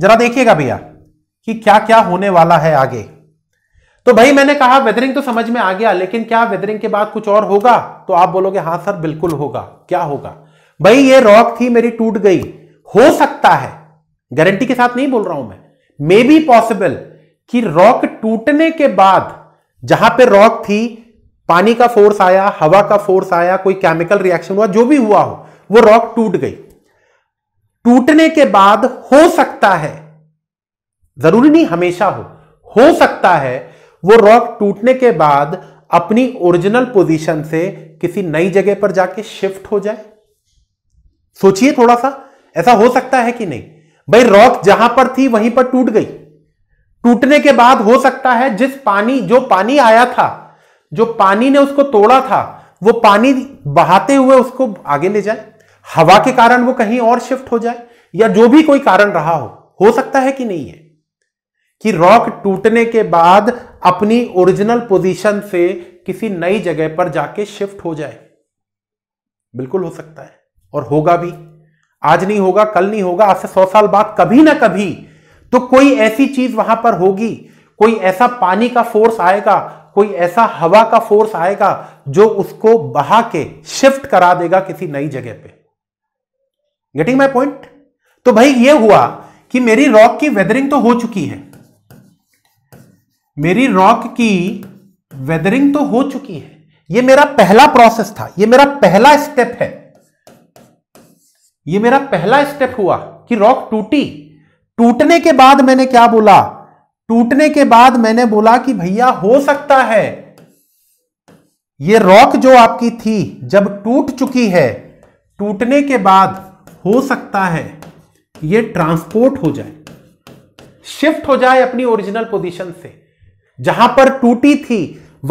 जरा देखिएगा भैया कि क्या क्या होने वाला है आगे तो भाई मैंने कहा वेदरिंग तो समझ में आ गया लेकिन क्या वेदरिंग के बाद कुछ और होगा तो आप बोलोगे हाँ सर बिल्कुल होगा क्या होगा भाई ये रॉक थी मेरी टूट गई हो सकता है गारंटी के साथ नहीं बोल रहा हूं मैं मे बी पॉसिबल कि रॉक टूटने के बाद जहां पे रॉक थी पानी का फोर्स आया हवा का फोर्स आया कोई केमिकल रिएक्शन हुआ जो भी हुआ हो वो रॉक टूट गई टूटने के बाद हो सकता है जरूरी नहीं हमेशा हो हो सकता है वो रॉक टूटने के बाद अपनी ओरिजिनल पोजीशन से किसी नई जगह पर जाके शिफ्ट हो जाए सोचिए थोड़ा सा ऐसा हो सकता है कि नहीं भाई रॉक जहां पर थी वहीं पर टूट गई टूटने के बाद हो सकता है जिस पानी जो पानी आया था जो पानी ने उसको तोड़ा था वो पानी बहाते हुए उसको आगे ले जाए हवा के कारण वो कहीं और शिफ्ट हो जाए या जो भी कोई कारण रहा हो हो सकता है कि नहीं है कि रॉक टूटने के बाद अपनी ओरिजिनल पोजीशन से किसी नई जगह पर जाके शिफ्ट हो जाए बिल्कुल हो सकता है और होगा भी आज नहीं होगा कल नहीं होगा आज से सौ साल बाद कभी ना कभी तो कोई ऐसी चीज वहां पर होगी कोई ऐसा पानी का फोर्स आएगा कोई ऐसा हवा का फोर्स आएगा जो उसको बहा के शिफ्ट करा देगा किसी नई जगह पे गेटिंग माई पॉइंट तो भाई ये हुआ कि मेरी रॉक की वेदरिंग तो हो चुकी है मेरी रॉक की वेदरिंग तो हो चुकी है ये मेरा पहला प्रोसेस था ये मेरा पहला स्टेप है ये मेरा पहला स्टेप हुआ कि रॉक टूटी टूटने के बाद मैंने क्या बोला टूटने के बाद मैंने बोला कि भैया हो सकता है ये रॉक जो आपकी थी जब टूट चुकी है टूटने के बाद हो सकता है ये ट्रांसपोर्ट हो जाए शिफ्ट हो जाए अपनी ओरिजिनल पोजीशन से जहां पर टूटी थी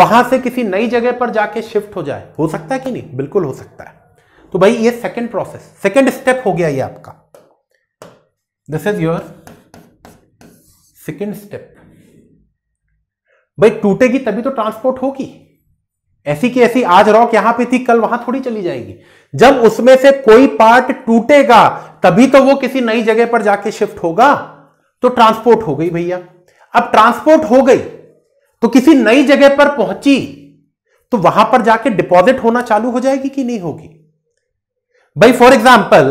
वहां से किसी नई जगह पर जाके शिफ्ट हो जाए हो सकता है कि नहीं बिल्कुल हो सकता है तो भाई ये सेकंड प्रोसेस सेकंड स्टेप हो गया ये आपका this is your second step भाई टूटेगी तभी तो ट्रांसपोर्ट होगी ऐसी की ऐसी आज रॉक यहां पे थी कल वहां थोड़ी चली जाएगी जब उसमें से कोई पार्ट टूटेगा तभी तो वो किसी नई जगह पर जाके शिफ्ट होगा तो ट्रांसपोर्ट हो गई भैया अब ट्रांसपोर्ट हो गई तो किसी नई जगह पर पहुंची तो वहां पर जाके डिपॉजिट होना चालू हो जाएगी कि नहीं होगी भाई फॉर एग्जाम्पल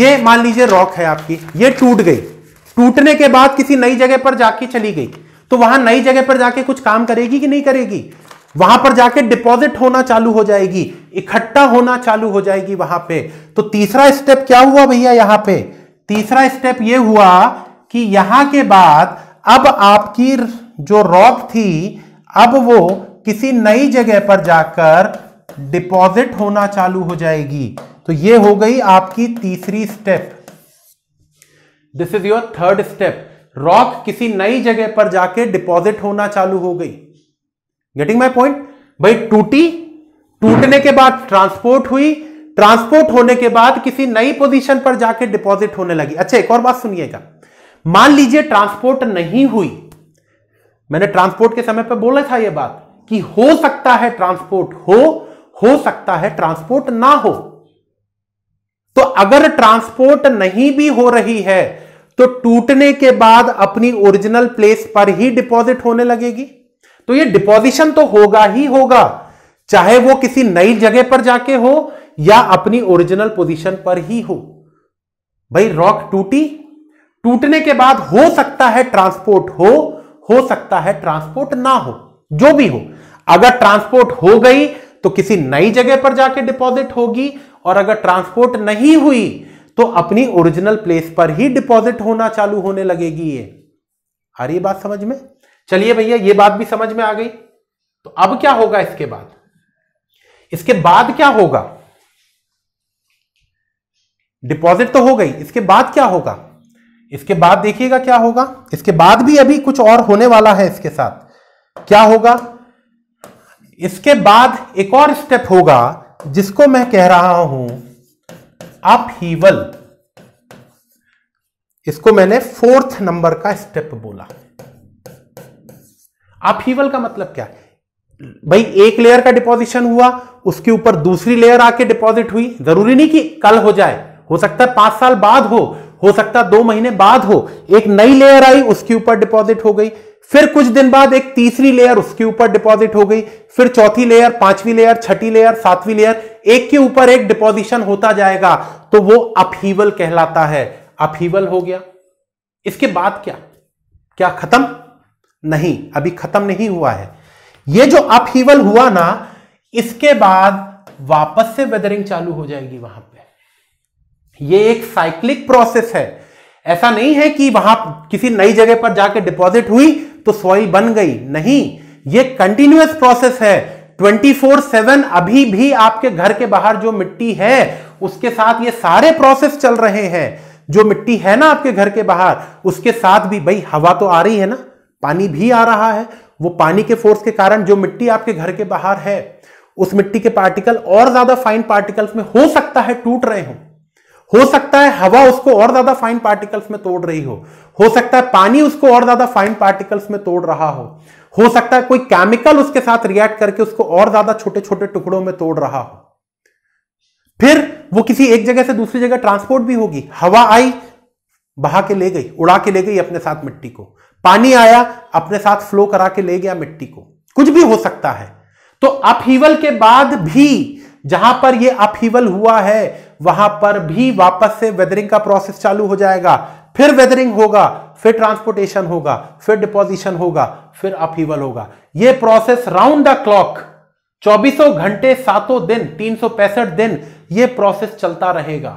ये मान लीजिए रॉक है आपकी ये टूट गई टूटने के बाद किसी नई जगह पर जाके चली गई तो वहां नई जगह पर जाके कुछ काम करेगी कि नहीं करेगी वहां पर जाके डिपॉजिट होना चालू हो जाएगी इकट्ठा होना चालू हो जाएगी वहां पे तो तीसरा स्टेप क्या हुआ भैया यहां पे तीसरा स्टेप यह हुआ कि यहां के बाद अब आपकी जो रॉक थी अब वो किसी नई जगह पर जाकर डिपॉजिट होना चालू हो जाएगी तो ये हो गई आपकी तीसरी step this is your third step rock किसी नई जगह पर जाके डिपॉजिट होना चालू हो गई गेटिंग माई पॉइंट भाई टूटी टूटने के बाद ट्रांसपोर्ट हुई ट्रांसपोर्ट होने के बाद किसी नई पोजीशन पर जाके डिपॉजिट होने लगी अच्छा एक और बात सुनिएगा मान लीजिए ट्रांसपोर्ट नहीं हुई मैंने ट्रांसपोर्ट के समय पर बोला था यह बात कि हो सकता है ट्रांसपोर्ट हो हो सकता है ट्रांसपोर्ट ना हो तो अगर ट्रांसपोर्ट नहीं भी हो रही है तो टूटने के बाद अपनी ओरिजिनल प्लेस पर ही डिपॉजिट होने लगेगी तो ये डिपॉजिशन तो होगा ही होगा चाहे वो किसी नई जगह पर जाके हो या अपनी ओरिजिनल पोजीशन पर ही हो भाई रॉक टूटी टूटने के बाद हो सकता है ट्रांसपोर्ट हो हो सकता है ट्रांसपोर्ट ना हो जो भी हो अगर ट्रांसपोर्ट हो गई तो किसी नई जगह पर जाके डिपॉजिट होगी और अगर ट्रांसपोर्ट नहीं हुई तो अपनी ओरिजिनल प्लेस पर ही डिपॉजिट होना चालू होने लगेगी ये आ रही बात समझ में चलिए भैया ये बात भी समझ में आ गई तो अब क्या होगा इसके बाद इसके बाद क्या होगा डिपॉजिट तो हो गई इसके बाद क्या होगा इसके बाद देखिएगा क्या होगा इसके बाद भी अभी कुछ और होने वाला है इसके साथ क्या होगा इसके बाद एक और स्टेप होगा जिसको मैं कह रहा हूं अपहीवल इसको मैंने फोर्थ नंबर का स्टेप बोला अपहीवल का मतलब क्या है भाई एक लेयर का डिपोजिशन हुआ उसके ऊपर दूसरी लेयर आके डिपॉजिट हुई जरूरी नहीं कि कल हो जाए हो सकता है पांच साल बाद हो हो सकता है दो महीने बाद हो एक नई लेयर आई उसके ऊपर डिपॉजिट हो गई फिर कुछ दिन बाद एक तीसरी लेयर उसके ऊपर डिपॉजिट हो गई फिर चौथी लेयर पांचवी लेयर छठी लेयर सातवीं लेयर एक के ऊपर एक डिपॉजिशन होता जाएगा तो वो अपहीवल कहलाता है अपहीवल हो गया इसके बाद क्या क्या खत्म नहीं अभी खत्म नहीं हुआ है ये जो अपहीवल हुआ ना इसके बाद वापस से वेदरिंग चालू हो जाएगी वहां पे ये एक साइक्लिक प्रोसेस है ऐसा नहीं है कि वहां किसी नई जगह पर जाके डिपॉजिट हुई तो सॉइल बन गई नहीं ये कंटिन्यूस प्रोसेस है 24/7 अभी भी आपके घर के बाहर जो मिट्टी है उसके साथ ये सारे प्रोसेस चल रहे हैं जो मिट्टी है ना आपके घर के बाहर उसके साथ भी भाई हवा तो आ रही है ना पानी भी आ रहा है वो पानी के फोर्स के कारण जो मिट्टी आपके घर के बाहर है उस मिट्टी के पार्टिकल और ज्यादा फाइन पार्टिकल्स में हो सकता है टूट रहे हों हो सकता है हवा उसको और ज्यादा फाइन पार्टिकल्स में तोड़ रही हो हो सकता है पानी उसको और ज्यादा फाइन पार्टिकल्स में तोड़ रहा हो हो सकता है कोई केमिकल उसके साथ रिएक्ट करके उसको और ज्यादा छोटे छोटे टुकड़ों में तोड़ रहा हो फिर वो किसी एक जगह से दूसरी जगह ट्रांसपोर्ट भी होगी हवा आई बहा के ले गई उड़ा के ले गई अपने साथ मिट्टी को पानी आया अपने साथ फ्लो करा के ले गया मिट्टी को कुछ भी हो सकता है तो अपहीवल के बाद भी जहां पर यह अपहीवल हुआ है वहां पर भी वापस से वेदरिंग का प्रोसेस चालू हो जाएगा फिर वेदरिंग होगा फिर ट्रांसपोर्टेशन होगा फिर डिपोजिशन होगा फिर अपहीवल होगा यह प्रोसेस राउंड द क्लॉक चौबीसों घंटे सातों दिन तीन दिन यह प्रोसेस चलता रहेगा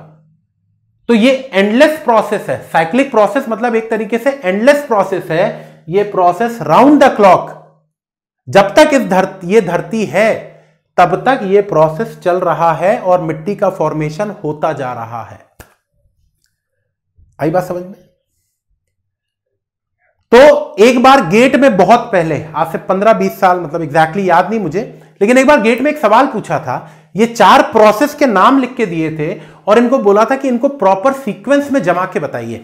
तो ये एंडलेस प्रोसेस है साइक्लिक प्रोसेस मतलब एक तरीके से एंडलेस प्रोसेस है ये प्रोसेस राउंड द क्लॉक जब तक इस धरती ये धरती है तब तक ये प्रोसेस चल रहा है और मिट्टी का फॉर्मेशन होता जा रहा है आई बात समझ में तो एक बार गेट में बहुत पहले आज से पंद्रह बीस साल मतलब एग्जैक्टली याद नहीं मुझे लेकिन एक बार गेट में एक सवाल पूछा था ये चार प्रोसेस के नाम लिख के दिए थे और इनको बोला था कि इनको प्रॉपर सीक्वेंस में जमा के बताइए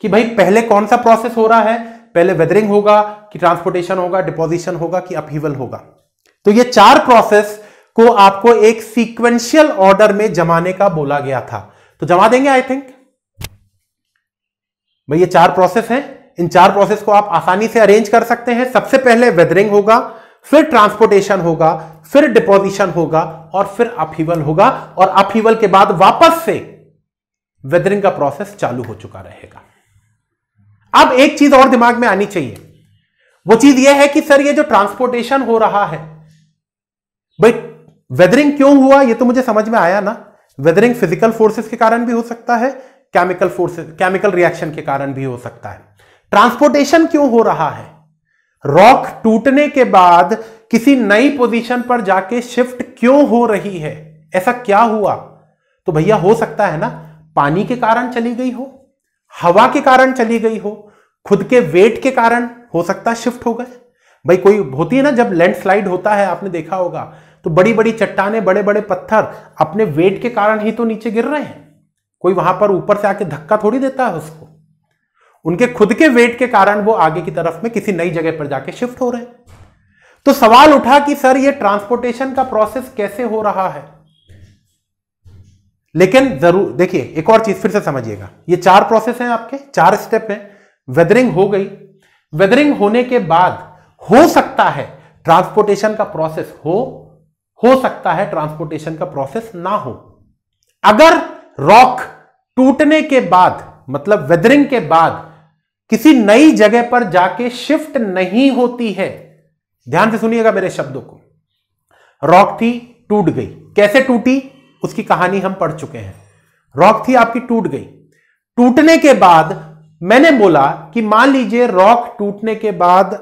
कि भाई पहले कौन सा प्रोसेस हो रहा है पहले वेदरिंग होगा कि ट्रांसपोर्टेशन होगा डिपोजिशन होगा कि अपहीवल होगा तो ये चार प्रोसेस को आपको एक सीक्वेंशियल ऑर्डर में जमाने का बोला गया था तो जमा देंगे आई थिंक भाई ये चार प्रोसेस हैं इन चार प्रोसेस को आप आसानी से अरेंज कर सकते हैं सबसे पहले वेदरिंग होगा फिर ट्रांसपोर्टेशन होगा फिर डिपोजिशन होगा और फिर अपीवल होगा और अपीवल के बाद वापस से वेदरिंग का प्रोसेस चालू हो चुका रहेगा अब एक चीज और दिमाग में आनी चाहिए वो चीज ये है कि सर ये जो ट्रांसपोर्टेशन हो रहा है भाई वेदरिंग क्यों हुआ ये तो मुझे समझ में आया ना वेदरिंग फिजिकल फोर्सेस के कारण भी हो सकता है केमिकल फोर्सेस केमिकल रिएक्शन के कारण भी हो सकता है ट्रांसपोर्टेशन क्यों हो रहा है रॉक टूटने के बाद किसी नई पोजीशन पर जाके शिफ्ट क्यों हो रही है ऐसा क्या हुआ तो भैया हो सकता है ना पानी के कारण चली गई हो हवा के कारण चली गई हो खुद के वेट के कारण हो सकता शिफ्ट हो गए भाई कोई होती है ना जब लैंडस्लाइड होता है आपने देखा होगा तो बड़ी बड़ी चट्टाने बड़े बड़े पत्थर अपने वेट के कारण ही तो नीचे गिर रहे हैं कोई वहां पर ऊपर से आके धक्का थोड़ी देता है उसको उनके खुद के वेट के कारण वो आगे की तरफ में किसी नई जगह पर जाके शिफ्ट हो रहे हैं तो सवाल उठा कि सर ये ट्रांसपोर्टेशन का प्रोसेस कैसे हो रहा है लेकिन जरूर देखिए एक और चीज फिर से समझिएगा ये चार प्रोसेस हैं आपके चार स्टेप हैं वेदरिंग हो गई वेदरिंग होने के बाद हो सकता है ट्रांसपोर्टेशन का प्रोसेस हो हो सकता है ट्रांसपोर्टेशन का प्रोसेस ना हो अगर रॉक टूटने के बाद मतलब वेदरिंग के बाद किसी नई जगह पर जाके शिफ्ट नहीं होती है ध्यान से सुनिएगा मेरे शब्दों को रॉक थी टूट गई कैसे टूटी उसकी कहानी हम पढ़ चुके हैं रॉक थी आपकी टूट गई टूटने के बाद मैंने बोला कि मान लीजिए रॉक टूटने के बाद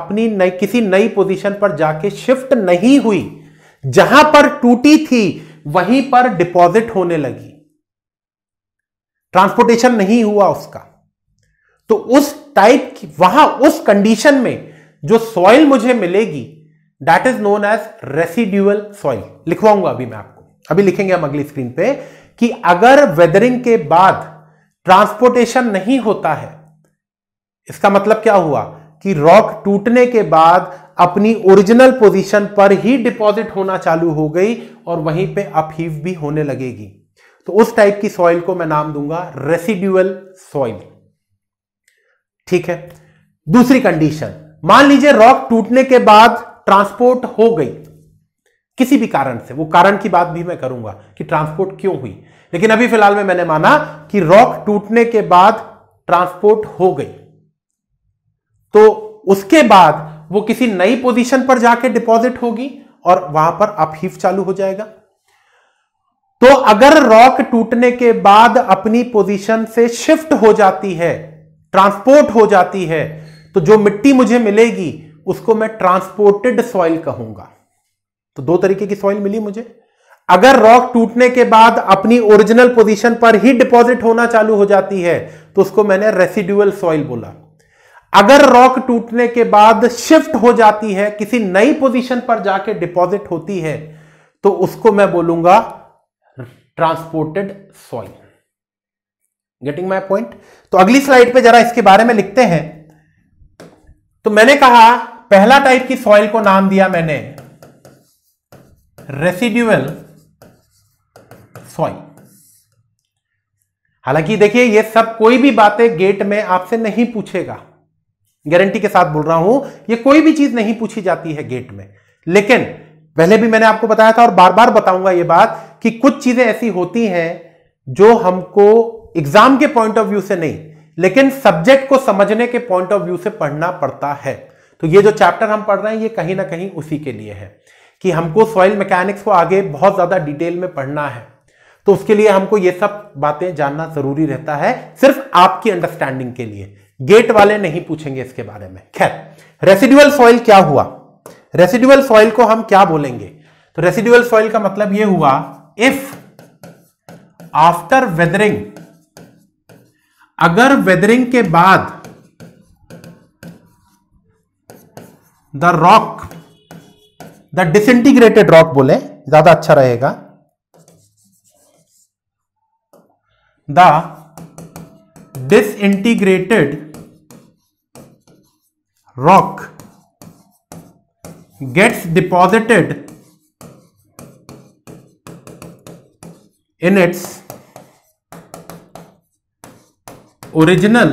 अपनी नई किसी नई पोजीशन पर जाके शिफ्ट नहीं हुई जहां पर टूटी थी वहीं पर डिपॉजिट होने लगी ट्रांसपोर्टेशन नहीं हुआ उसका तो उस टाइप की वहां उस कंडीशन में जो सॉइल मुझे मिलेगी that is known as residual soil लिखवाऊंगा अभी मैं आपको अभी लिखेंगे हम अगली स्क्रीन पे कि अगर वेदरिंग के बाद ट्रांसपोर्टेशन नहीं होता है इसका मतलब क्या हुआ कि रॉक टूटने के बाद अपनी ओरिजिनल पोजीशन पर ही डिपॉजिट होना चालू हो गई और वहीं पे अपहीव भी होने लगेगी तो उस टाइप की सॉइल को मैं नाम दूंगा रेसिड्यूअल सॉइल ठीक है दूसरी कंडीशन मान लीजिए रॉक टूटने के बाद ट्रांसपोर्ट हो गई किसी भी कारण से वो कारण की बात भी मैं करूंगा कि ट्रांसपोर्ट क्यों हुई लेकिन अभी फिलहाल में मैंने माना कि रॉक टूटने के बाद ट्रांसपोर्ट हो गई तो उसके बाद वो किसी नई पोजीशन पर जाके डिपॉजिट होगी और वहां पर अपहीफ चालू हो जाएगा तो अगर रॉक टूटने के बाद अपनी पोजीशन से शिफ्ट हो जाती है ट्रांसपोर्ट हो जाती है तो जो मिट्टी मुझे मिलेगी उसको मैं ट्रांसपोर्टेड सॉइल कहूंगा तो दो तरीके की सॉइल मिली मुझे अगर रॉक टूटने के बाद अपनी ओरिजिनल पोजीशन पर ही डिपॉजिट होना चालू हो जाती है तो उसको मैंने रेसिड्यूअल सॉइल बोला अगर रॉक टूटने के बाद शिफ्ट हो जाती है किसी नई पोजीशन पर जाके डिपॉजिट होती है तो उसको मैं बोलूंगा transported soil getting my point तो अगली स्लाइड पे जरा इसके बारे में लिखते हैं तो मैंने कहा पहला टाइप की सॉइल को नाम दिया मैंने रेसिड्यूअल सॉइल हालांकि देखिए ये सब कोई भी बातें गेट में आपसे नहीं पूछेगा गारंटी के साथ बोल रहा हूं ये कोई भी चीज नहीं पूछी जाती है गेट में लेकिन पहले भी मैंने आपको बताया था और बार बार बताऊंगा ये बात कि कुछ चीजें ऐसी होती हैं जो हमको एग्जाम के पॉइंट ऑफ व्यू से नहीं लेकिन सब्जेक्ट को समझने के पॉइंट ऑफ व्यू से पढ़ना पड़ता है तो ये जो चैप्टर हम पढ़ रहे हैं ये कहीं ना कहीं उसी के लिए है कि हमको सॉइल मैकेनिक्स को आगे बहुत ज्यादा डिटेल में पढ़ना है तो उसके लिए हमको ये सब बातें जानना जरूरी रहता है सिर्फ आपकी अंडरस्टैंडिंग के लिए गेट वाले नहीं पूछेंगे इसके बारे में खैर रेसिडुअल सॉइल क्या हुआ रेसिडुअल सॉइल को हम क्या बोलेंगे तो रेसिडुअल सॉइल का मतलब यह हुआ इफ आफ्टर वेदरिंग अगर वेदरिंग के बाद the rock the disintegrated rock बोले ज्यादा अच्छा रहेगा the disintegrated rock gets deposited in its original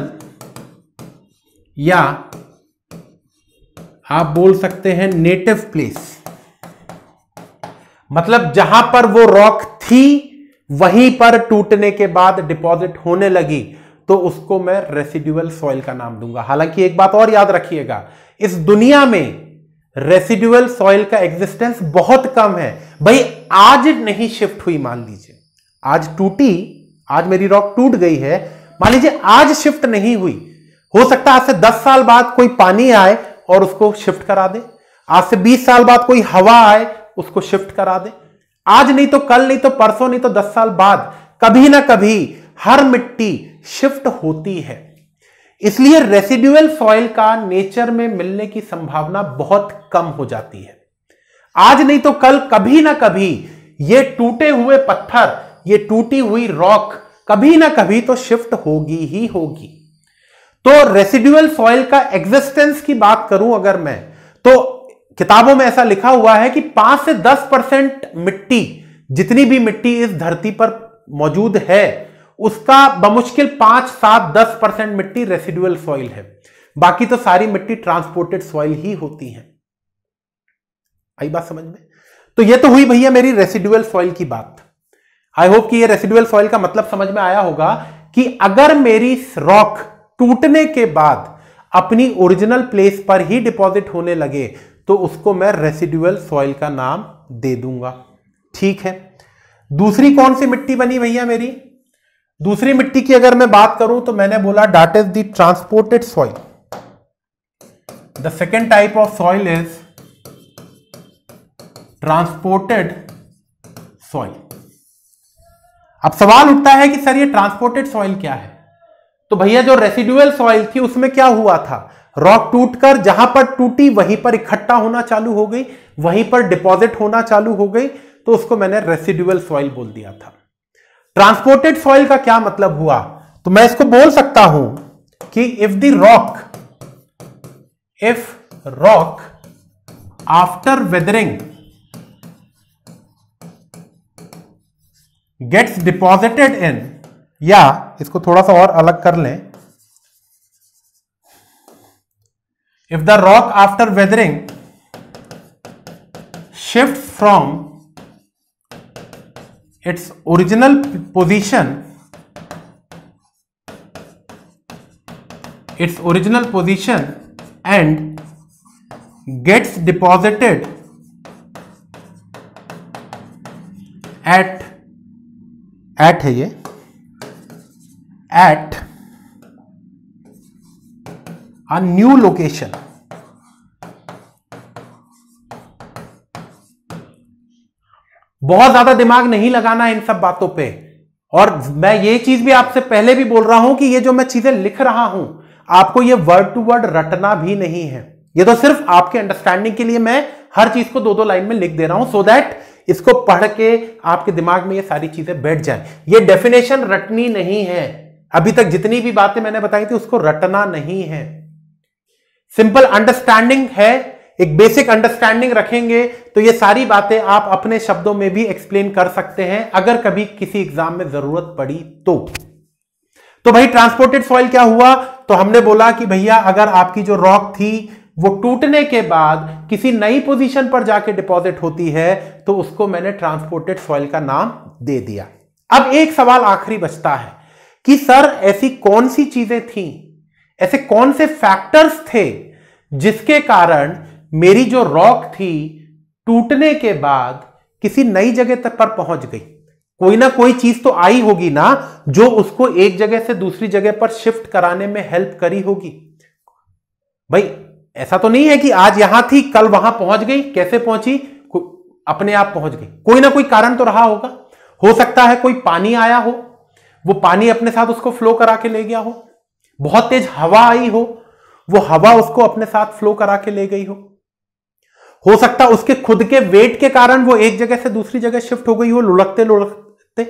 या आप बोल सकते हैं नेटिव प्लेस मतलब जहां पर वो रॉक थी वहीं पर टूटने के बाद डिपॉजिट होने लगी तो उसको मैं रेसिड्यूअल सॉइल का नाम दूंगा हालांकि एक बात और याद रखिएगा इस दुनिया में रेसिड्यूअल सॉइल का एग्जिस्टेंस बहुत कम है भाई आज नहीं शिफ्ट हुई मान लीजिए आज टूटी आज मेरी रॉक टूट गई है मान लीजिए आज शिफ्ट नहीं हुई हो सकता है आज से 10 साल बाद कोई पानी आए और उसको शिफ्ट करा दे आज से 20 साल बाद कोई हवा आए उसको शिफ्ट करा दे आज नहीं तो कल नहीं तो परसों नहीं तो 10 साल बाद कभी ना कभी हर मिट्टी शिफ्ट होती है इसलिए रेसिड्यूअल सॉइल का नेचर में मिलने की संभावना बहुत कम हो जाती है आज नहीं तो कल कभी ना कभी ये टूटे हुए पत्थर ये टूटी हुई रॉक कभी ना कभी तो शिफ्ट होगी ही होगी तो रेसिड्यूअल सॉइल का एग्जिस्टेंस की बात करूं अगर मैं तो किताबों में ऐसा लिखा हुआ है कि पांच से दस परसेंट मिट्टी जितनी भी मिट्टी इस धरती पर मौजूद है उसका बमुश्किल पांच सात दस परसेंट मिट्टी रेसिडुअल सॉइल है बाकी तो सारी मिट्टी ट्रांसपोर्टेड सॉइल ही होती है आई बात समझ में तो ये तो हुई भैया मेरी रेसिडुअल सॉइल की बात आई होप कि ये रेसिडुअल सॉइल का मतलब समझ में आया होगा कि अगर मेरी रॉक टूटने के बाद अपनी ओरिजिनल प्लेस पर ही डिपॉजिट होने लगे तो उसको मैं रेसिडुअल सॉइल का नाम दे दूंगा ठीक है दूसरी कौन सी मिट्टी बनी भैया मेरी दूसरी मिट्टी की अगर मैं बात करूं तो मैंने बोला that is the transported soil the second type of soil is transported soil अब सवाल उठता है कि सर ये ट्रांसपोर्टेड सॉइल क्या है तो भैया जो रेसिड्यूअल सॉइल थी उसमें क्या हुआ था रॉक टूटकर जहां पर टूटी वहीं पर इकट्ठा होना चालू हो गई वहीं पर डिपॉजिट होना चालू हो गई तो उसको मैंने रेसिड्यूअल सॉइल बोल दिया था ट्रांसपोर्टेड सॉइल का क्या मतलब हुआ तो मैं इसको बोल सकता हूं कि if the rock if rock after weathering gets deposited in या इसको थोड़ा सा और अलग कर लें if the rock after weathering shift from its original position its original position and gets deposited at at है ये at a new location बहुत ज्यादा दिमाग नहीं लगाना इन सब बातों पे और मैं ये चीज भी आपसे पहले भी बोल रहा हूं कि ये जो मैं चीजें लिख रहा हूं आपको ये वर्ड टू वर्ड रटना भी नहीं है ये तो सिर्फ आपके अंडरस्टैंडिंग के लिए मैं हर चीज को दो दो लाइन में लिख दे रहा हूं सो so दैट इसको पढ़ के आपके दिमाग में ये सारी चीजें बैठ जाए ये डेफिनेशन रटनी नहीं है अभी तक जितनी भी बातें मैंने बताई थी उसको रटना नहीं है सिंपल अंडरस्टैंडिंग है एक बेसिक अंडरस्टैंडिंग रखेंगे तो ये सारी बातें आप अपने शब्दों में भी एक्सप्लेन कर सकते हैं अगर कभी किसी एग्जाम में जरूरत पड़ी तो तो भाई ट्रांसपोर्टेड सॉइल क्या हुआ तो हमने बोला कि भैया अगर आपकी जो रॉक थी वो टूटने के बाद किसी नई पोजीशन पर जाके डिपॉजिट होती है तो उसको मैंने ट्रांसपोर्टेड सॉइल का नाम दे दिया अब एक सवाल आखिरी बचता है कि सर ऐसी कौन सी चीजें थी ऐसे कौन से फैक्टर्स थे जिसके कारण मेरी जो रॉक थी टूटने के बाद किसी नई जगह तक पर पहुंच गई कोई ना कोई चीज तो आई होगी ना जो उसको एक जगह से दूसरी जगह पर शिफ्ट कराने में हेल्प करी होगी भाई ऐसा तो नहीं है कि आज यहां थी कल वहां पहुंच गई कैसे पहुंची अपने आप पहुंच गई कोई ना कोई कारण तो रहा होगा हो सकता है कोई पानी आया हो वो पानी अपने साथ उसको फ्लो करा के ले गया हो बहुत तेज हवा आई हो वो हवा उसको अपने साथ फ्लो करा के ले गई हो हो सकता उसके खुद के वेट के कारण वो एक जगह से दूसरी जगह शिफ्ट हो गई हो लुढ़कते लुढ़कते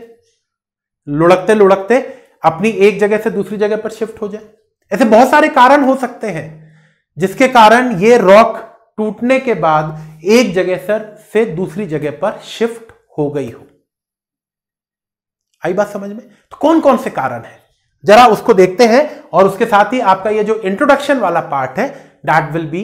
लुढ़कते लुढ़कते अपनी एक जगह से दूसरी जगह पर शिफ्ट हो जाए ऐसे बहुत सारे कारण हो सकते हैं जिसके कारण ये रॉक टूटने के बाद एक जगह सर से दूसरी जगह पर शिफ्ट हो गई हो आई बात समझ में तो कौन कौन से कारण है जरा उसको देखते हैं और उसके साथ ही आपका ये जो इंट्रोडक्शन वाला पार्ट है दैट विल बी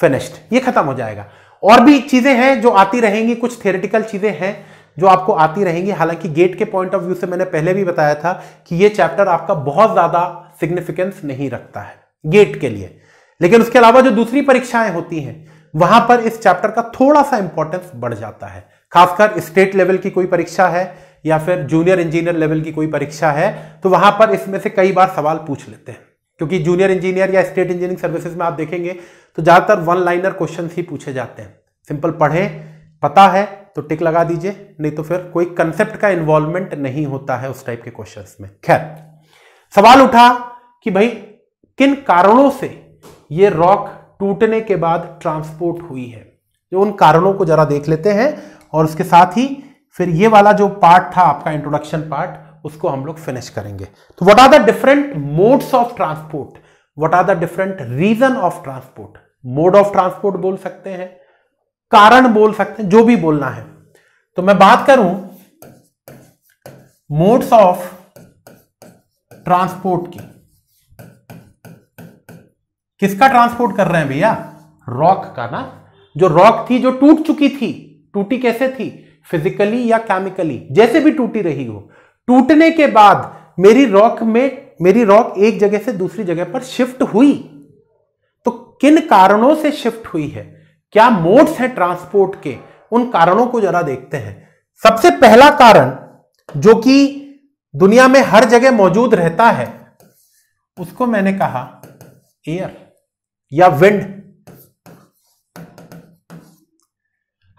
फिनिश्ड ये खत्म हो जाएगा और भी चीजें हैं जो आती रहेंगी कुछ थियोरेटिकल चीजें हैं जो आपको आती रहेंगी हालांकि गेट के पॉइंट ऑफ व्यू से मैंने पहले भी बताया था कि ये चैप्टर आपका बहुत ज्यादा सिग्निफिकेंस नहीं रखता है गेट के लिए लेकिन उसके अलावा जो दूसरी परीक्षाएं होती हैं वहां पर इस चैप्टर का थोड़ा सा इंपॉर्टेंस बढ़ जाता है खासकर स्टेट लेवल की कोई परीक्षा है या फिर जूनियर इंजीनियर लेवल की कोई परीक्षा है तो वहां पर इसमें से कई बार सवाल पूछ लेते हैं क्योंकि जूनियर इंजीनियर या स्टेट इंजीनियरिंग सर्विसेज में आप देखेंगे तो ज़्यादातर वन लाइनर क्वेश्चन ही पूछे जाते हैं सिंपल पढ़े पता है तो टिक लगा दीजिए नहीं तो फिर कोई कंसेप्ट का इन्वॉल्वमेंट नहीं होता है उस टाइप के क्वेश्चंस में खैर सवाल उठा कि भाई किन कारणों से ये रॉक टूटने के बाद ट्रांसपोर्ट हुई है जो उन कारणों को जरा देख लेते हैं और उसके साथ ही फिर ये वाला जो पार्ट था आपका इंट्रोडक्शन पार्ट उसको हम लोग फिनिश करेंगे तो what are the different modes of transport what are the different reason of transport mode of transport बोल सकते हैं कारण बोल सकते हैं जो भी बोलना है तो मैं बात करूं मोड्स ऑफ ट्रांसपोर्ट की किसका ट्रांसपोर्ट कर रहे हैं भैया रॉक का ना जो रॉक थी जो टूट चुकी थी टूटी कैसे थी फिजिकली या केमिकली जैसे भी टूटी रही हो टूटने के बाद मेरी रॉक में मेरी रॉक एक जगह से दूसरी जगह पर शिफ्ट हुई तो किन कारणों से शिफ्ट हुई है क्या मोड्स हैं ट्रांसपोर्ट के उन कारणों को जरा देखते हैं सबसे पहला कारण जो कि दुनिया में हर जगह मौजूद रहता है उसको मैंने कहा एयर या विंड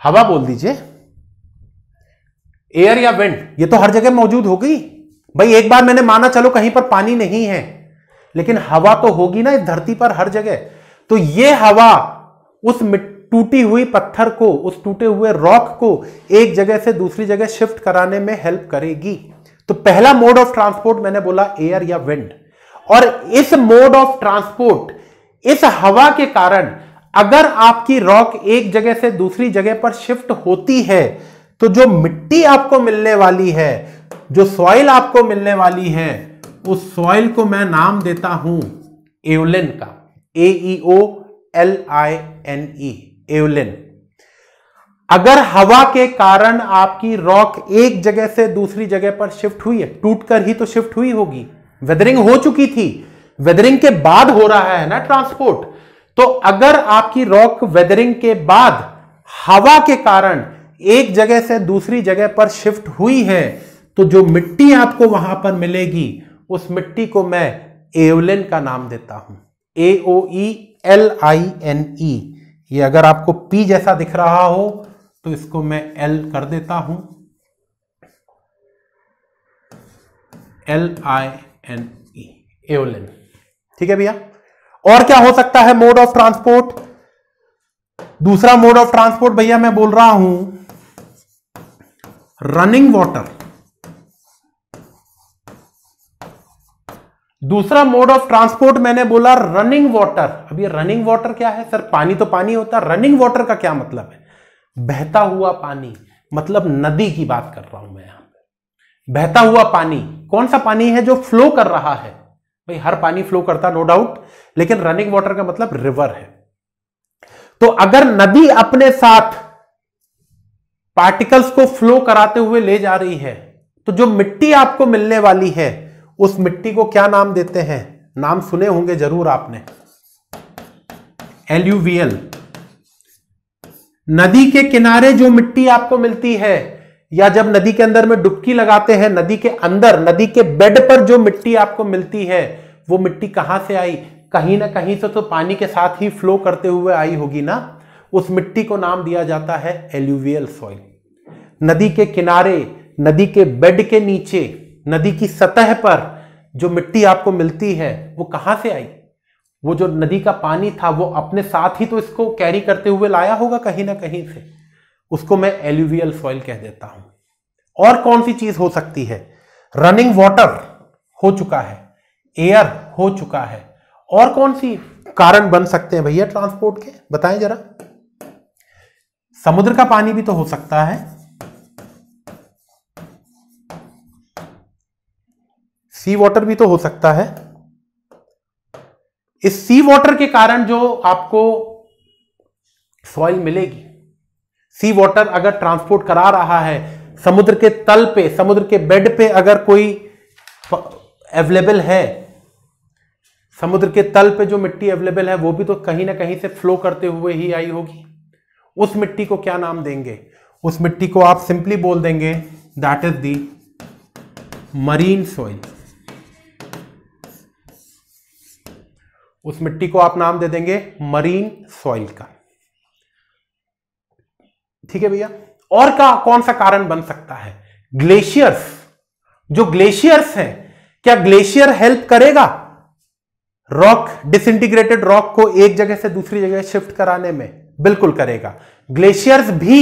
हवा बोल दीजिए एयर या विंड ये तो हर जगह मौजूद होगी भाई एक बार मैंने माना चलो कहीं पर पानी नहीं है लेकिन हवा तो होगी ना इस धरती पर हर जगह तो ये हवा उस टूटी हुई पत्थर को उस टूटे हुए रॉक को एक जगह से दूसरी जगह शिफ्ट कराने में हेल्प करेगी तो पहला मोड ऑफ ट्रांसपोर्ट मैंने बोला एयर या विंड और इस मोड ऑफ ट्रांसपोर्ट इस हवा के कारण अगर आपकी रॉक एक जगह से दूसरी जगह पर शिफ्ट होती है तो जो मिट्टी आपको मिलने वाली है जो सॉइल आपको मिलने वाली है उस सॉइल को मैं नाम देता हूं एवलिन का A O L I N E aeolian अगर हवा के कारण आपकी रॉक एक जगह से दूसरी जगह पर शिफ्ट हुई है टूटकर ही तो शिफ्ट हुई होगी वेदरिंग हो चुकी थी वेदरिंग के बाद हो रहा है ना ट्रांसपोर्ट तो अगर आपकी रॉक वेदरिंग के बाद हवा के कारण एक जगह से दूसरी जगह पर शिफ्ट हुई है तो जो मिट्टी आपको वहां पर मिलेगी उस मिट्टी को मैं एवलिन का नाम देता हूं ए ओ ई एल आई एन ई ये अगर आपको पी जैसा दिख रहा हो तो इसको मैं एल कर देता हूं L I e, N E aeolian ठीक है भैया और क्या हो सकता है मोड ऑफ ट्रांसपोर्ट दूसरा मोड ऑफ ट्रांसपोर्ट भैया मैं बोल रहा हूं रनिंग वाटर दूसरा मोड ऑफ ट्रांसपोर्ट मैंने बोला रनिंग वाटर अब ये रनिंग वाटर क्या है सर पानी तो पानी होता है रनिंग वाटर का क्या मतलब है बहता हुआ पानी मतलब नदी की बात कर रहा हूं मैं यहां पर बहता हुआ पानी कौन सा पानी है जो फ्लो कर रहा है भाई हर पानी फ्लो करता नो डाउट लेकिन रनिंग वाटर का मतलब रिवर है तो अगर नदी अपने साथ पार्टिकल्स को फ्लो कराते हुए ले जा रही है तो जो मिट्टी आपको मिलने वाली है उस मिट्टी को क्या नाम देते हैं नाम सुने होंगे जरूर आपने एल्यूवियल नदी के किनारे जो मिट्टी आपको मिलती है या जब नदी के अंदर में डुबकी लगाते हैं नदी के अंदर नदी के बेड पर जो मिट्टी आपको मिलती है वो मिट्टी कहां से आई कहीं ना कहीं से तो पानी के साथ ही फ्लो करते हुए आई होगी ना उस मिट्टी को नाम दिया जाता है एल्यूवियल सॉइल नदी के किनारे नदी के बेड के नीचे नदी की सतह पर जो मिट्टी आपको मिलती है वो कहां से आई वो जो नदी का पानी था वो अपने साथ ही तो इसको कैरी करते हुए लाया होगा कहीं ना कहीं से उसको मैं एल्यूवियल सॉइल कह देता हूं और कौन सी चीज हो सकती है रनिंग वाटर हो चुका है एयर हो चुका है और कौन सी कारण बन सकते हैं भैया ट्रांसपोर्ट के बताएं जरा समुद्र का पानी भी तो हो सकता है सी वाटर भी तो हो सकता है इस सी वाटर के कारण जो आपको सॉइल मिलेगी सी वाटर अगर ट्रांसपोर्ट करा रहा है समुद्र के तल पे समुद्र के बेड पे अगर कोई अवेलेबल है समुद्र के तल पे जो मिट्टी अवेलेबल है वो भी तो कहीं ना कहीं से फ्लो करते हुए ही आई होगी उस मिट्टी को क्या नाम देंगे उस मिट्टी को आप सिंपली बोल देंगे that is the marine soil उस मिट्टी को आप नाम दे देंगे मरीन सॉइल का ठीक है भैया और का कौन सा कारण बन सकता है ग्लेशियर्स जो ग्लेशियर्स हैं क्या ग्लेशियर हेल्प करेगा रॉक डिसइंटीग्रेटेड रॉक को एक जगह से दूसरी जगह शिफ्ट कराने में बिल्कुल करेगा ग्लेशियर्स भी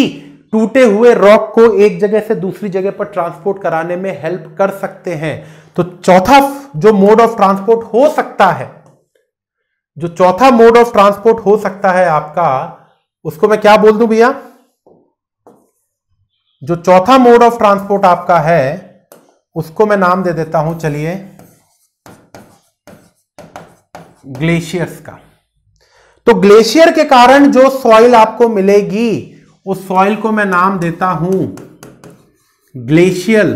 टूटे हुए रॉक को एक जगह से दूसरी जगह पर ट्रांसपोर्ट कराने में हेल्प कर सकते हैं तो चौथा जो मोड ऑफ ट्रांसपोर्ट हो सकता है जो चौथा मोड ऑफ ट्रांसपोर्ट हो सकता है आपका उसको मैं क्या बोल दूं भैया जो चौथा मोड ऑफ ट्रांसपोर्ट आपका है उसको मैं नाम दे देता हूं चलिए ग्लेशियर्स का तो ग्लेशियर के कारण जो सॉइल आपको मिलेगी उस सॉइल को मैं नाम देता हूं ग्लेशियल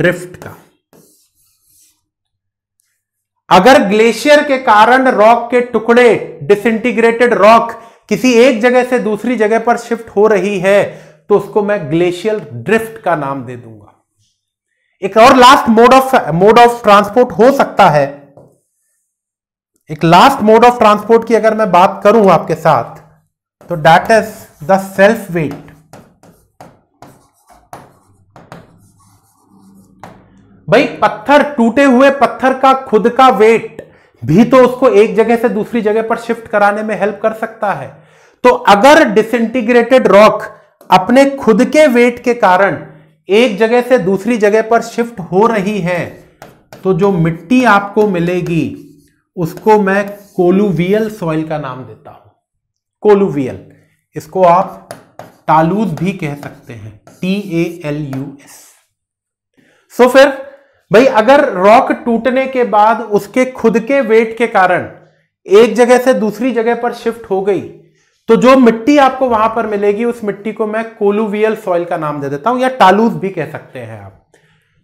ड्रिफ्ट का अगर ग्लेशियर के कारण रॉक के टुकड़े डिसइंटीग्रेटेड रॉक किसी एक जगह से दूसरी जगह पर शिफ्ट हो रही है तो उसको मैं ग्लेशियल ड्रिफ्ट का नाम दे दूंगा एक और last mode of mode of transport हो सकता है एक लास्ट मोड ऑफ ट्रांसपोर्ट की अगर मैं बात करूं आपके साथ तो that is the self weight भाई पत्थर टूटे हुए पत्थर का खुद का वेट भी तो उसको एक जगह से दूसरी जगह पर शिफ्ट कराने में हेल्प कर सकता है तो अगर डिसइंटीग्रेटेड रॉक अपने खुद के वेट के कारण एक जगह से दूसरी जगह पर शिफ्ट हो रही है तो जो मिट्टी आपको मिलेगी उसको मैं कोलुवियल सॉइल का नाम देता हूं कोलुवियल इसको आप तालूद भी कह सकते हैं T A L U S so फिर भाई अगर रॉक टूटने के बाद उसके खुद के वेट के कारण एक जगह से दूसरी जगह पर शिफ्ट हो गई तो जो मिट्टी आपको वहां पर मिलेगी उस मिट्टी को मैं कोलुवियल सॉइल का नाम दे देता हूं या टालूज भी कह सकते हैं आप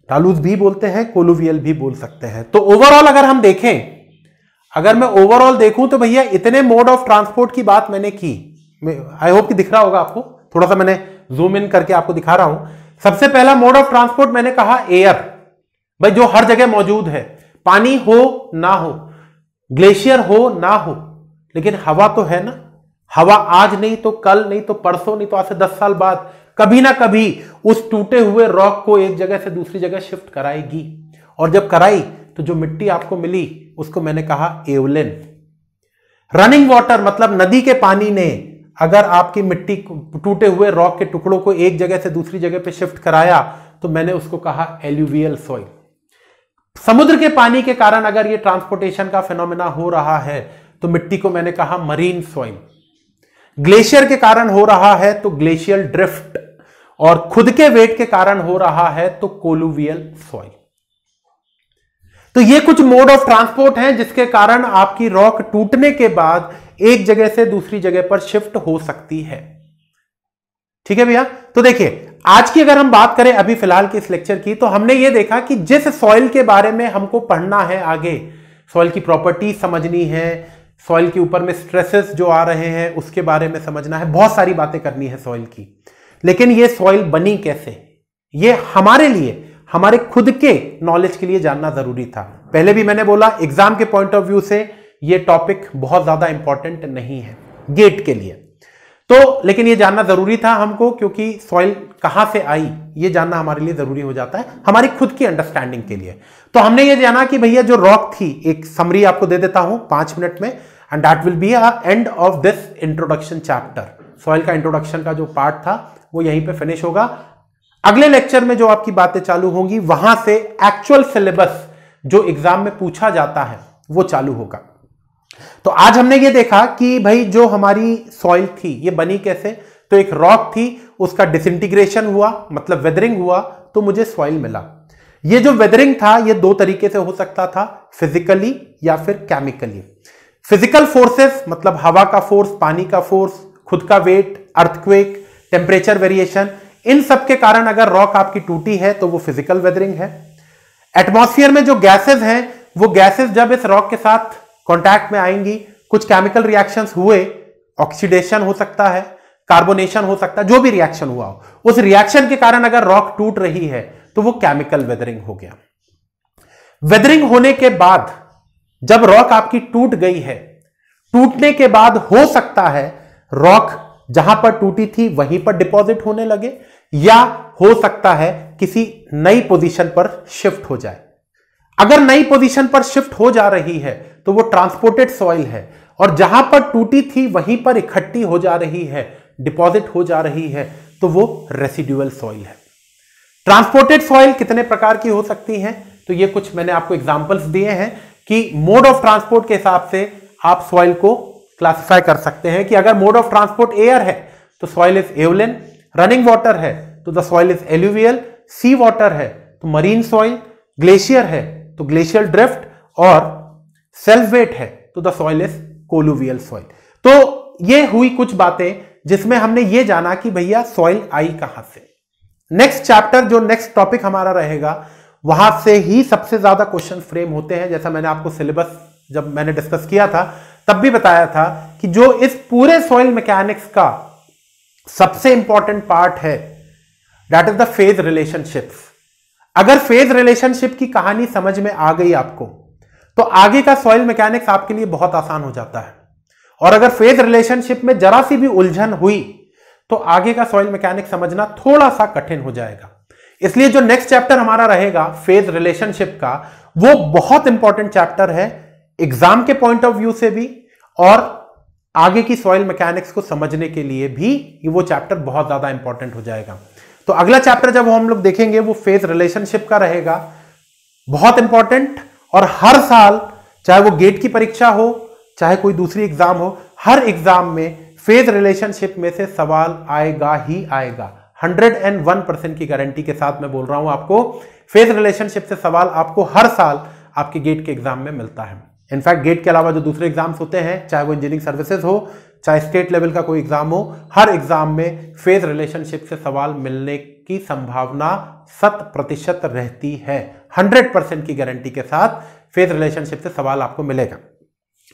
टालूज भी बोलते हैं कोलुवियल भी बोल सकते हैं तो ओवरऑल अगर हम देखें अगर मैं ओवरऑल देखूं तो भैया इतने मोड ऑफ ट्रांसपोर्ट की बात मैंने की आई होप कि दिख रहा होगा आपको थोड़ा सा मैंने जूम इन करके आपको दिखा रहा हूं सबसे पहला मोड ऑफ ट्रांसपोर्ट मैंने कहा एयर भाई जो हर जगह मौजूद है पानी हो ना हो ग्लेशियर हो ना हो लेकिन हवा तो है ना हवा आज नहीं तो कल नहीं तो परसों नहीं तो आज से दस साल बाद कभी ना कभी उस टूटे हुए रॉक को एक जगह से दूसरी जगह शिफ्ट कराएगी और जब कराई तो जो मिट्टी आपको मिली उसको मैंने कहा एवलिन रनिंग वाटर मतलब नदी के पानी ने अगर आपकी मिट्टी टूटे हुए रॉक के टुकड़ों को एक जगह से दूसरी जगह पे शिफ्ट कराया तो मैंने उसको कहा एल्यूवियल सॉइल समुद्र के पानी के कारण अगर ये ट्रांसपोर्टेशन का फिनोमिना हो रहा है तो मिट्टी को मैंने कहा मरीन सॉइल ग्लेशियर के कारण हो रहा है तो ग्लेशियल ड्रिफ्ट और खुद के वेट के कारण हो रहा है तो कोलुवियल सॉइल तो ये कुछ मोड ऑफ ट्रांसपोर्ट हैं जिसके कारण आपकी रॉक टूटने के बाद एक जगह से दूसरी जगह पर शिफ्ट हो सकती है ठीक है भैया तो देखिए आज की अगर हम बात करें अभी फिलहाल की इस लेक्चर की तो हमने ये देखा कि जिस सॉइल के बारे में हमको पढ़ना है आगे सॉइल की प्रॉपर्टी समझनी है सॉइल के ऊपर में स्ट्रेसेस जो आ रहे हैं उसके बारे में समझना है बहुत सारी बातें करनी है सॉइल की लेकिन ये सॉइल बनी कैसे ये हमारे लिए हमारे खुद के नॉलेज के लिए जानना जरूरी था पहले भी मैंने बोला एग्जाम के पॉइंट ऑफ व्यू से ये टॉपिक बहुत ज्यादा इंपॉर्टेंट नहीं है गेट के लिए तो लेकिन ये जानना जरूरी था हमको क्योंकि सॉइल कहां से आई ये जानना हमारे लिए जरूरी हो जाता है हमारी खुद की अंडरस्टैंडिंग के लिए तो हमने ये जाना कि भैया जो रॉक थी एक समरी आपको दे देता हूं पांच मिनट में and that will be a end of this introduction chapter soil का इंट्रोडक्शन का जो पार्ट था वो यहीं पे फिनिश होगा अगले लेक्चर में जो आपकी बातें चालू होंगी वहां से एक्चुअल सिलेबस जो एग्जाम में पूछा जाता है वो चालू होगा तो आज हमने ये देखा कि भाई जो हमारी सॉइल थी ये बनी कैसे तो एक रॉक थी उसका डिसइंटीग्रेशन हुआ मतलब वेदरिंग हुआ तो मुझे सॉइल मिला ये जो वेदरिंग था ये दो तरीके से हो सकता था फिजिकली या फिर केमिकली फिजिकल फोर्सेस मतलब हवा का फोर्स पानी का फोर्स खुद का वेट अर्थक्वेक टेम्परेचर वेरिएशन इन सब के कारण अगर रॉक आपकी टूटी है तो वो फिजिकल वेदरिंग है एटमोसफियर में जो गैसेज हैं वो गैसेज जब इस रॉक के साथ कॉन्टैक्ट में आएंगी कुछ केमिकल रिएक्शन हुए ऑक्सीडेशन हो सकता है कार्बोनेशन हो सकता है जो भी रिएक्शन हुआ हो उस रिएक्शन के कारण अगर रॉक टूट रही है तो वो केमिकल वेदरिंग हो गया वेदरिंग होने के बाद जब रॉक आपकी टूट गई है टूटने के बाद हो सकता है रॉक जहां पर टूटी थी वहीं पर डिपॉजिट होने लगे या हो सकता है किसी नई पोजीशन पर शिफ्ट हो जाए अगर नई पोजीशन पर शिफ्ट हो जा रही है तो वो ट्रांसपोर्टेड सॉइल है और जहां पर टूटी थी वहीं पर इकट्ठी हो जा रही है डिपॉजिट हो जा रही है तो वो रेसिड्यूअल सॉइल है ट्रांसपोर्टेड सॉइल कितने प्रकार की हो सकती है तो ये कुछ मैंने आपको एग्जाम्पल्स दिए हैं कि मोड ऑफ ट्रांसपोर्ट के हिसाब से आप सॉइल को क्लासिफाई कर सकते हैं कि अगर मोड ऑफ ट्रांसपोर्ट एयर है तो soil is aeolian running water है तो the soil is alluvial sea water है तो मरीन सॉइल ग्लेशियर है तो ग्लेशियर ड्रिफ्ट और सेल्फ वेट है तो the soil is colluvial soil तो ये हुई कुछ बातें जिसमें हमने ये जाना कि भैया सॉइल आई कहां से नेक्स्ट चैप्टर जो नेक्स्ट टॉपिक हमारा रहेगा वहां से ही सबसे ज्यादा क्वेश्चन फ्रेम होते हैं जैसा मैंने आपको सिलेबस जब मैंने डिस्कस किया था तब भी बताया था कि जो इस पूरे सॉइल मैकेनिक्स का सबसे इंपॉर्टेंट पार्ट है that is the phase relationship अगर फेज रिलेशनशिप की कहानी समझ में आ गई आपको तो आगे का सॉइल मैकेनिक्स आपके लिए बहुत आसान हो जाता है और अगर फेज रिलेशनशिप में जरा सी भी उलझन हुई तो आगे का सॉइल मैकेनिक समझना थोड़ा सा कठिन हो जाएगा इसलिए जो नेक्स्ट चैप्टर हमारा रहेगा फेज रिलेशनशिप का वो बहुत इंपॉर्टेंट चैप्टर है एग्जाम के पॉइंट ऑफ व्यू से भी और आगे की सॉइल मैकेनिक्स को समझने के लिए भी वो चैप्टर बहुत ज्यादा इंपॉर्टेंट हो जाएगा तो अगला चैप्टर जब हम लोग देखेंगे वो फेज रिलेशनशिप का रहेगा बहुत इंपॉर्टेंट और हर साल चाहे वो गेट की परीक्षा हो चाहे कोई दूसरी एग्जाम हो हर एग्जाम में फेज रिलेशनशिप में से सवाल आएगा ही आएगा 101 परसेंट की गारंटी के साथ मैं बोल रहा हूं आपको फेज रिलेशनशिप से सवाल आपको हर साल आपके गेट के एग्जाम में मिलता है इनफैक्ट गेट के अलावा जो दूसरे एग्जाम्स होते हैं चाहे वो इंजीनियरिंग सर्विसेज हो चाहे स्टेट लेवल का कोई एग्जाम हो हर एग्जाम में फेज रिलेशनशिप से सवाल मिलने की संभावना शत प्रतिशत रहती है हंड्रेड परसेंट की गारंटी के साथ फेज रिलेशनशिप से सवाल आपको मिलेगा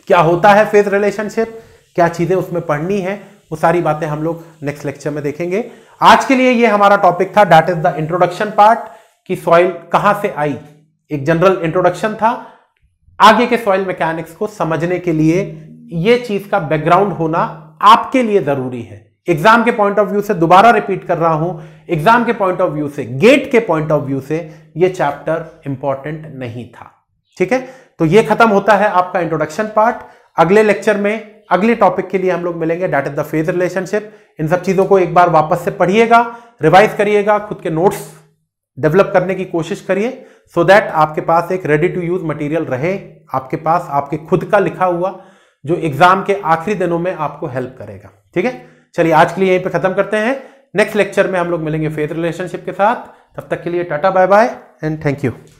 क्या होता है फेज रिलेशनशिप क्या चीजें उसमें पढ़नी है वो सारी बातें हम लोग नेक्स्ट लेक्चर में देखेंगे आज के लिए ये हमारा टॉपिक था that is the introduction part कि सॉइल कहां से आई एक जनरल इंट्रोडक्शन था आगे के सॉइल मैकेनिक्स को समझने के लिए ये चीज का बैकग्राउंड होना आपके लिए जरूरी है एग्जाम के पॉइंट ऑफ व्यू से दोबारा रिपीट कर रहा हूं एग्जाम के पॉइंट ऑफ व्यू से गेट के पॉइंट ऑफ व्यू से यह चैप्टर इंपॉर्टेंट नहीं था ठीक है तो यह खत्म होता है आपका इंट्रोडक्शन पार्ट अगले लेक्चर में अगले टॉपिक के लिए हम लोग मिलेंगे that is the phase relationship इन सब चीजों को एक बार वापस से पढ़िएगा रिवाइज करिएगा खुद के नोट्स डेवलप करने की कोशिश करिए सो दैट आपके पास एक रेडी टू यूज मटेरियल रहे आपके पास आपके खुद का लिखा हुआ जो एग्जाम के आखिरी दिनों में आपको हेल्प करेगा ठीक है चलिए आज के लिए यहीं पे खत्म करते हैं नेक्स्ट लेक्चर में हम लोग मिलेंगे फेथ रिलेशनशिप के साथ तब तक के लिए tata bye bye and thank you